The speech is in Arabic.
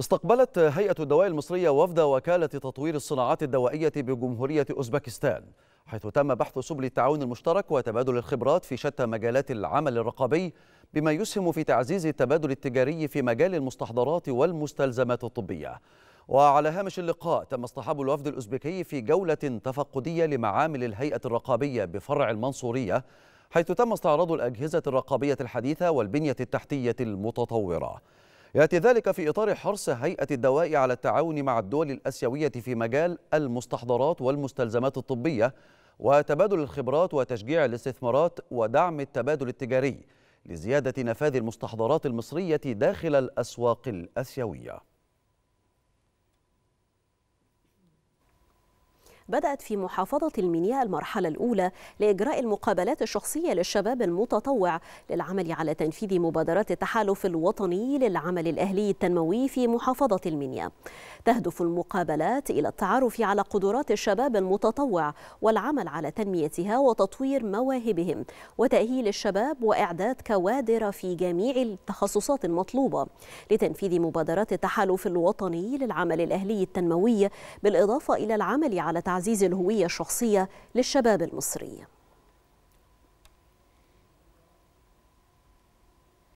استقبلت هيئة الدواء المصرية وفد وكالة تطوير الصناعات الدوائية بجمهورية أوزبكستان حيث تم بحث سبل التعاون المشترك وتبادل الخبرات في شتى مجالات العمل الرقابي بما يسهم في تعزيز التبادل التجاري في مجال المستحضرات والمستلزمات الطبية وعلى هامش اللقاء تم اصطحاب الوفد الأوزبكي في جولة تفقدية لمعامل الهيئة الرقابية بفرع المنصورية حيث تم استعراض الأجهزة الرقابية الحديثة والبنية التحتية المتطورة يأتي ذلك في إطار حرص هيئة الدواء على التعاون مع الدول الأسيوية في مجال المستحضرات والمستلزمات الطبية وتبادل الخبرات وتشجيع الاستثمارات ودعم التبادل التجاري لزيادة نفاذ المستحضرات المصرية داخل الأسواق الأسيوية بدأت في محافظة المنيا المرحلة الأولى لإجراء المقابلات الشخصية للشباب المتطوع للعمل على تنفيذ مبادرات التحالف الوطني للعمل الأهلي التنموي في محافظة المنيا تهدف المقابلات إلى التعرف على قدرات الشباب المتطوع والعمل على تنميتها وتطوير مواهبهم وتأهيل الشباب وإعداد كوادر في جميع التخصصات المطلوبة لتنفيذ مبادرات التحالف الوطني للعمل الأهلي التنموي بالإضافة إلى العمل على تعزيز الهوية الشخصية للشباب المصري